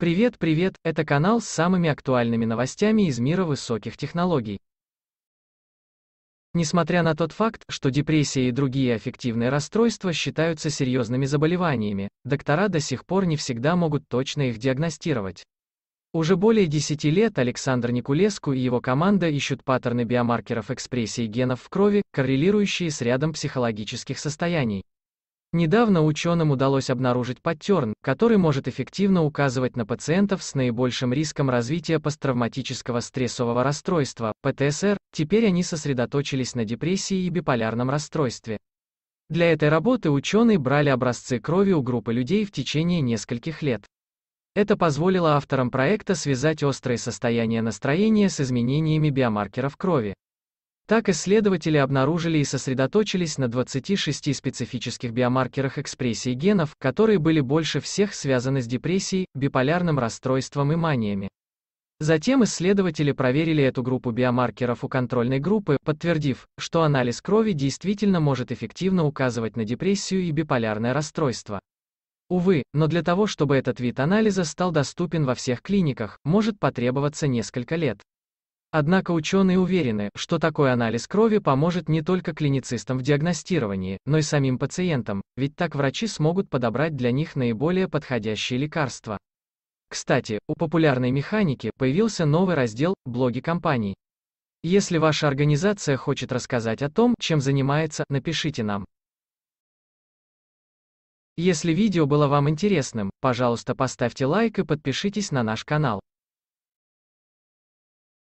Привет, привет, это канал с самыми актуальными новостями из мира высоких технологий. Несмотря на тот факт, что депрессия и другие аффективные расстройства считаются серьезными заболеваниями, доктора до сих пор не всегда могут точно их диагностировать. Уже более 10 лет Александр Никулеску и его команда ищут паттерны биомаркеров экспрессии генов в крови, коррелирующие с рядом психологических состояний. Недавно ученым удалось обнаружить паттерн, который может эффективно указывать на пациентов с наибольшим риском развития посттравматического стрессового расстройства, ПТСР, теперь они сосредоточились на депрессии и биполярном расстройстве. Для этой работы ученые брали образцы крови у группы людей в течение нескольких лет. Это позволило авторам проекта связать острые состояния настроения с изменениями биомаркеров крови. Так исследователи обнаружили и сосредоточились на 26 специфических биомаркерах экспрессии генов, которые были больше всех связаны с депрессией, биполярным расстройством и маниями. Затем исследователи проверили эту группу биомаркеров у контрольной группы, подтвердив, что анализ крови действительно может эффективно указывать на депрессию и биполярное расстройство. Увы, но для того, чтобы этот вид анализа стал доступен во всех клиниках, может потребоваться несколько лет. Однако ученые уверены, что такой анализ крови поможет не только клиницистам в диагностировании, но и самим пациентам, ведь так врачи смогут подобрать для них наиболее подходящие лекарства. Кстати, у популярной механики появился новый раздел «Блоги компаний». Если ваша организация хочет рассказать о том, чем занимается, напишите нам. Если видео было вам интересным, пожалуйста поставьте лайк и подпишитесь на наш канал.